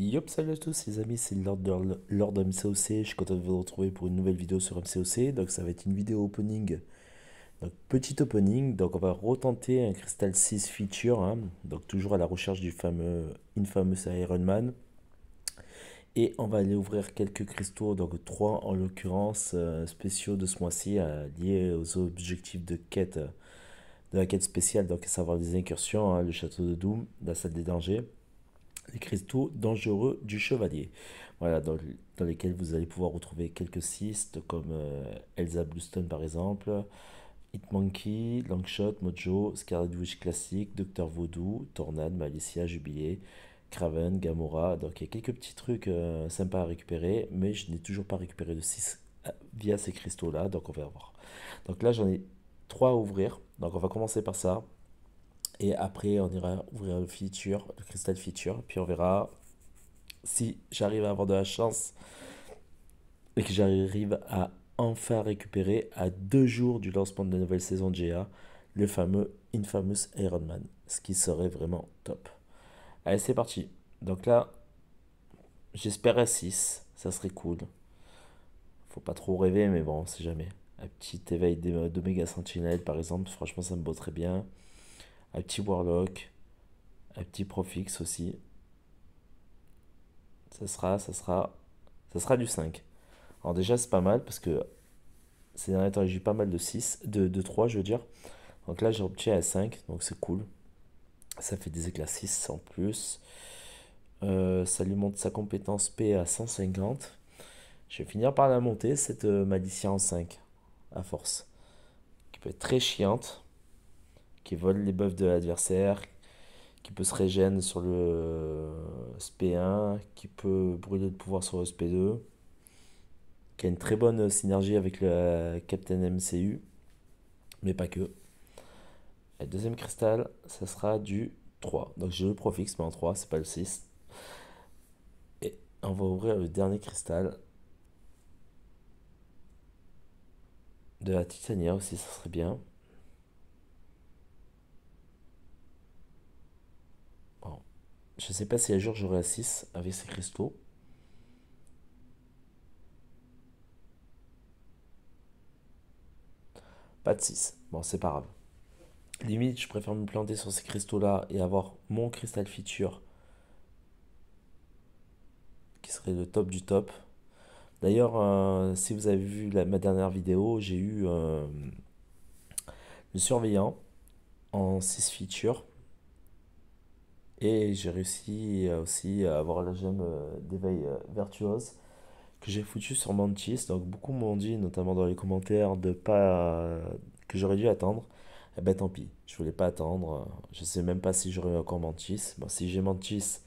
Yo, salut à tous les amis, c'est Lord, Lord MCOC, je suis content de vous retrouver pour une nouvelle vidéo sur MCOC, donc ça va être une vidéo opening, donc petit opening, donc on va retenter un Crystal 6 feature, hein, donc toujours à la recherche du fameux, fameuse Iron Man, et on va aller ouvrir quelques cristaux, donc 3 en l'occurrence, euh, spéciaux de ce mois-ci, euh, liés aux objectifs de quête, de la quête spéciale, donc à savoir les incursions, hein, le château de Doom, la salle des dangers, les cristaux dangereux du chevalier. Voilà, dans, lesquels vous allez pouvoir retrouver quelques cystes comme euh, Elsa Bluestone par exemple, Hitmonkey, Longshot, Mojo, Scarlet Witch classique, Docteur Voodoo, Tornade, Malicia, Jubilé, Craven, Gamora. Donc il y a quelques petits trucs euh, sympas à récupérer, mais je n'ai toujours pas récupéré de 6 euh, via ces cristaux là, donc on va voir. Donc là j'en ai 3 à ouvrir, donc on va commencer par ça. Et après, on ira ouvrir le feature, le cristal feature. Puis on verra si j'arrive à avoir de la chance et que j'arrive à enfin récupérer à deux jours du lancement de la nouvelle saison de GA le fameux Infamous Iron Man. Ce qui serait vraiment top. Allez, c'est parti. Donc là, j'espère à 6. Ça serait cool. Faut pas trop rêver, mais bon, on sait jamais. Un petit éveil d'Omega Sentinel, par exemple, franchement, ça me très bien un petit Warlock, un petit Profix aussi. Ça sera, ça sera, ça sera du 5. Alors déjà, c'est pas mal parce que ces derniers temps, j'ai eu pas mal de 6, de, 3, je veux dire. Donc là, j'ai obtenu à 5, donc c'est cool. Ça fait des éclats 6 en plus. Euh, ça lui monte sa compétence P à 150. Je vais finir par la monter, cette euh, Malicia en 5, à force. Qui peut être très chiante qui vole les buffs de l'adversaire, qui peut se régénérer sur le SP1, qui peut brûler de pouvoir sur le SP2, qui a une très bonne synergie avec le Captain MCU, mais pas que. Le deuxième cristal, ça sera du 3. Donc j'ai le profix, mais en 3, c'est pas le 6. Et on va ouvrir le dernier cristal. De la titania aussi, ça serait bien. Je sais pas si un jour j'aurai à 6 avec ces cristaux. Pas de 6. Bon, c'est pas grave. Limite, je préfère me planter sur ces cristaux-là et avoir mon cristal feature qui serait le top du top. D'ailleurs, euh, si vous avez vu ma dernière vidéo, j'ai eu euh, le surveillant en 6 features et j'ai réussi euh, aussi à avoir la gemme euh, d'éveil euh, vertuose que j'ai foutu sur Mantis. Donc beaucoup m'ont dit, notamment dans les commentaires, de pas que j'aurais dû attendre. Eh ben tant pis, je voulais pas attendre. Je sais même pas si j'aurais encore Mantis. Bon, si j'ai Mantis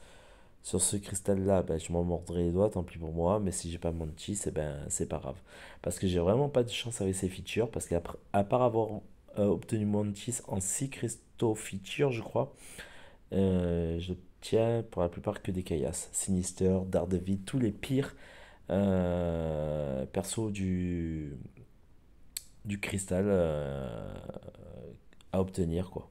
sur ce cristal-là, ben, je m'en mordrai les doigts, tant pis pour moi. Mais si j'ai pas Mantis, eh ben c'est pas grave. Parce que j'ai vraiment pas de chance avec ces features. Parce qu'à part avoir obtenu Mantis en 6 cristaux features, je crois, euh, je tiens pour la plupart que des caillasses. Sinister, Daredevil, tous les pires perso euh, persos du, du cristal euh, à obtenir. quoi.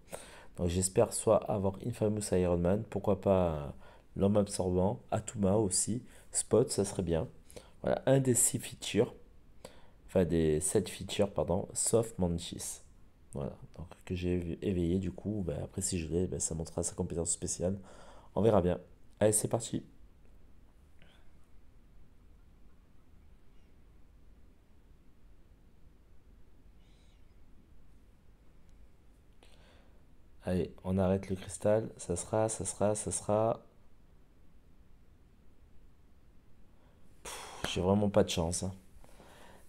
Donc j'espère soit avoir Infamous Iron Man, pourquoi pas l'homme absorbant, Atuma aussi, Spot, ça serait bien. Voilà, un des six features, enfin des 7 features, pardon, sauf Manchis. Voilà, donc que j'ai éveillé du coup, ben, après si je vais ben, ça montrera sa compétence spéciale. On verra bien. Allez, c'est parti. Allez, on arrête le cristal. Ça sera, ça sera, ça sera. J'ai vraiment pas de chance. Hein.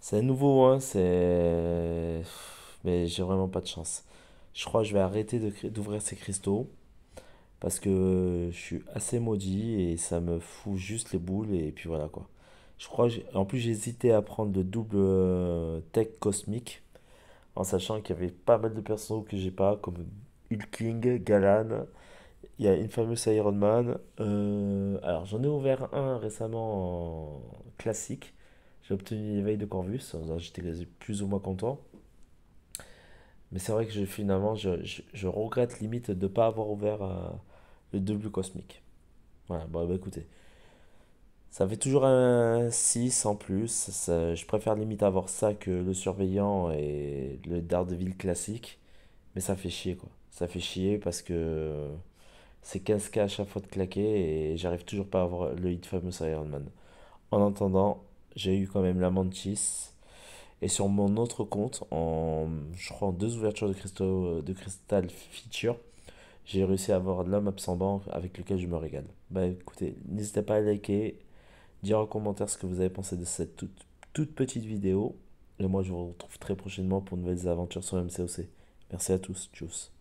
C'est nouveau, hein. C'est mais j'ai vraiment pas de chance. Je crois que je vais arrêter d'ouvrir ces cristaux parce que je suis assez maudit et ça me fout juste les boules et puis voilà quoi. Je crois en plus j'hésitais à prendre de double euh, tech cosmique en sachant qu'il y avait pas mal de personnes que j'ai pas comme Hulking, Galan, il y a une fameuse Iron Man. Euh, alors j'en ai ouvert un récemment classique. J'ai obtenu l'éveil de Corvus, j'étais plus ou moins content. Mais c'est vrai que finalement, je, je, regrette limite de ne pas avoir ouvert euh, le double cosmique. Voilà, bon, bah, bah, écoutez. Ça fait toujours un 6 en plus. Ça, je préfère limite avoir ça que le surveillant et le Daredevil classique. Mais ça fait chier, quoi. Ça fait chier parce que c'est 15K à chaque fois de claquer et j'arrive toujours pas à avoir le hit fameux Iron Man. En attendant, j'ai eu quand même la Mantis et sur mon autre compte, en, je crois deux ouvertures de, cristaux, euh, de cristal feature, j'ai réussi à avoir l'homme banque avec lequel je me régale. Bah écoutez, n'hésitez pas à liker, dire en commentaire ce que vous avez pensé de cette toute, toute petite vidéo. Et moi, je vous retrouve très prochainement pour de nouvelles aventures sur MCOC. Merci à tous. Tchuss.